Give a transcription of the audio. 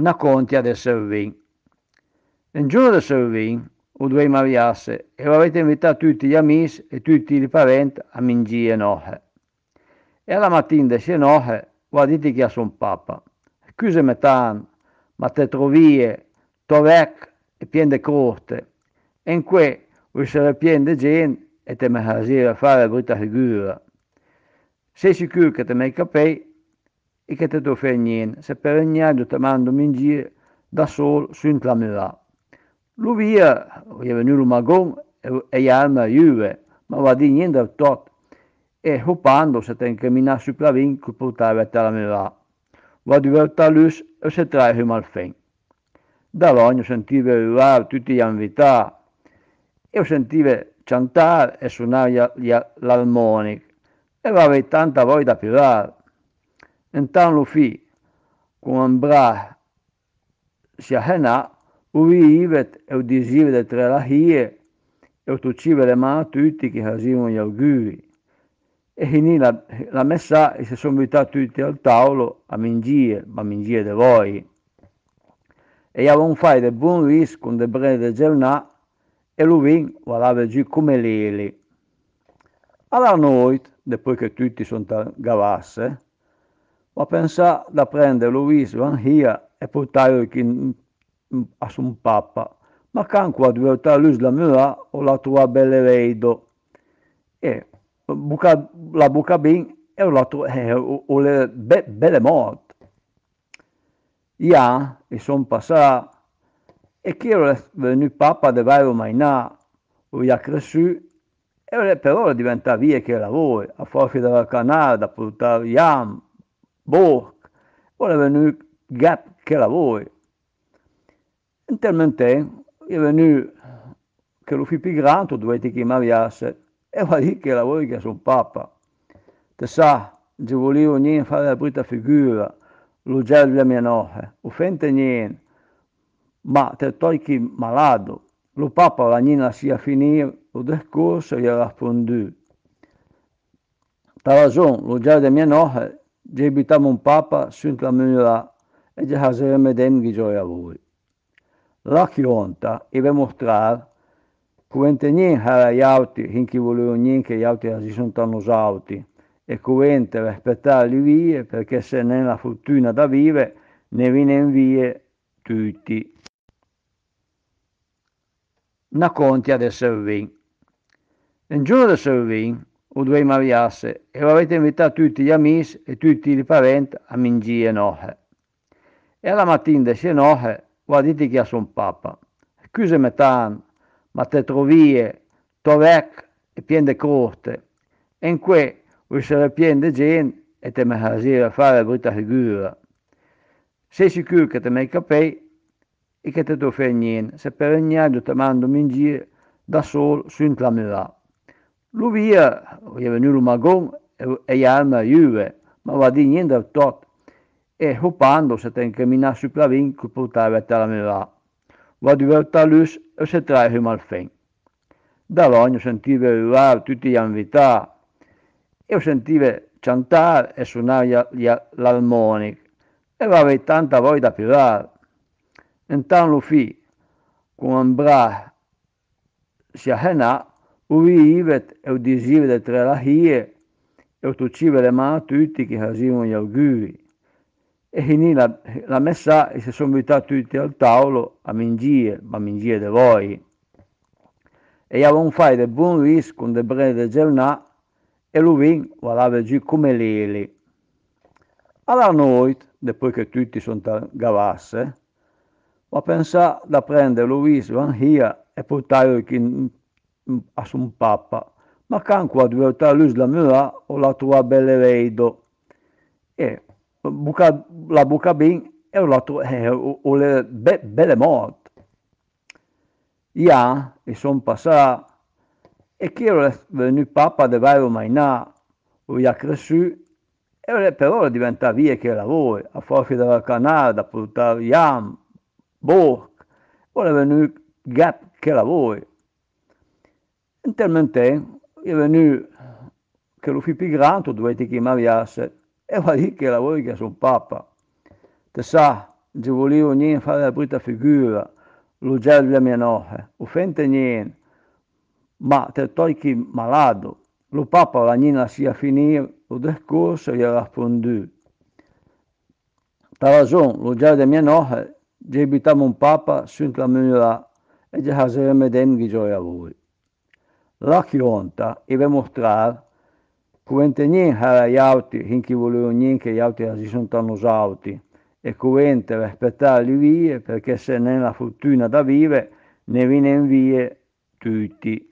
na contia del Servin. Il giorno del Servin, o due mariasse, e avete invitato tutti gli amici e tutti i parenti a mingie noche. E alla mattina di scenoche, guardate chi ha son papa. Chiuse metan, ma te trovie, torec e piende corte. E in que, o sarà piende gen e te me a fare brutta figura. Sei sicuro che te me capei e che te fare niente, se per Ignazio ti mando in giro da solo su intlamerà. Lui via, è venuto magon e gli arma Juve, ma va di niente al tot, e hoppando se te incamminà su plavin che portava a Talamerà. Va di vertà lus e se trae mal fin. Da ogni sentiva urlare tutti gli invitati, e sentiva cantare e suonare l'armonica, e aveva tanta voglia da pirare ntanlu فيه ومبراه sjahena uvijivet e dizivet tre lahie e uccive le mani a tutti che facevano gli auguri. E finì la, la messa e si sono invitati tutti al tavolo a mingire, ma mingire de voi. E avevano fatto del buon ris con del brede di giornà e lo vin valava giù come l'eli. Alla notte, dopo che tutti sono gavasse, ma pensà da prendere Luis Van Hia e portarlo in, a Sun papa, ma quando a diventare Luis la Mura ho la tua Bellereido. E buca, la Bucabin e la tua eh, o, o le be, belle morte. Ia, e sono passato e chi era venuto Papa de Vairo Mainà, o ia cresciuto e però diventa via che lavoro, a forza della canale da portare Yam Boh, ora è venuto gap che la voi. In tempo è venuto che lo fippi granto dovete chiamare asset e va lì che la voi che sono papa. Te sa, non volevo niente fare la brutta figura, lo gel della mia noce, o fente niente, ma te togli malato. Lo papa la nina sia finire lo discorso e gli ha risponduto. Ta ragione, lo gel della mia noce jebita mun papa synkla myla e jehase me dem gijoya lui. La chionta ive mostrar cuente gli hara in chi voleu niente che jauti si sono usati, e cuente rispettare le vie perché se non è la fortuna da vivere, ne viene in vie tutti. Una conti ad esser vin. In giorno di Servin, o due mariasse e avete invitato tutti gli amici e tutti i parenti a mangiare e noche. E alla mattina di senoche, guardate che son papa. Scusami tanto, ma te trovie, tovec e pien de corte. E in que uscire de gente e te me a fare brutta figura. Sei sicuro che te me capi e che te tu fai niente, se per ogni anno te mando in da solo su un clamerà. Luvia, Lovia, Jevenu Magom, Eiana Juve, ma vad di av tot, är hoppande så tänker mina suplavin kupotar vetala meva. Vad du vettar lus och se trai hur man fäng. Da ogni sentivo urlare tutti gli invitati. e sentivo cantare e suonare l'armonica e avevo tanta voglia da pirar. Intanto lo fì, con un braccio si ahenà U ivet e u dizivet e trelahie, e u tutsivet e tutti che hasivun gli auguri. E finì la, la messa e si sono invitati tutti al tavolo a mingire, ma mingire de voi. E avevano fatto de buon ris con del brede gelnà e lui vin valava giù come lili. Alla notte, dopo che tutti sono gavasse, va pensare da prendere Luis Van Hia e portarlo in a sun papa, ma cancua düvertärlüzle müra ola tua Bellereido. E buca, la buca bin e ola tua, e, ole be, belle mort. Ia, e son passà, e chi era venuto papa de Vairo Mainà, o ia cresciuto, e però diventa via che lavoro, a forza della canale, da portare Iam, Borg, ora è venuto Gap che lavoro. In tal tempo è venuto che lo figlio più grande dovete chiamare e va lì che lavori che suo papa. Te sa, non volevo niente fare la brutta figura, lo già della mia noce, o fente niente, ma te togli malato. Lo papa la nina si a finire lo discorso e gli ha risponduto. Ta ragione, lo già della mia noce, gebitamo un papa su la mura e già haseremo dem che gioia a voi la raconta e demostrar Cuvente nin era gli altri in chi voleva nin che gli altri si sono usati, e cuvente rispettare le vie, perché se non è la fortuna da vivere, ne viene in vie tutti.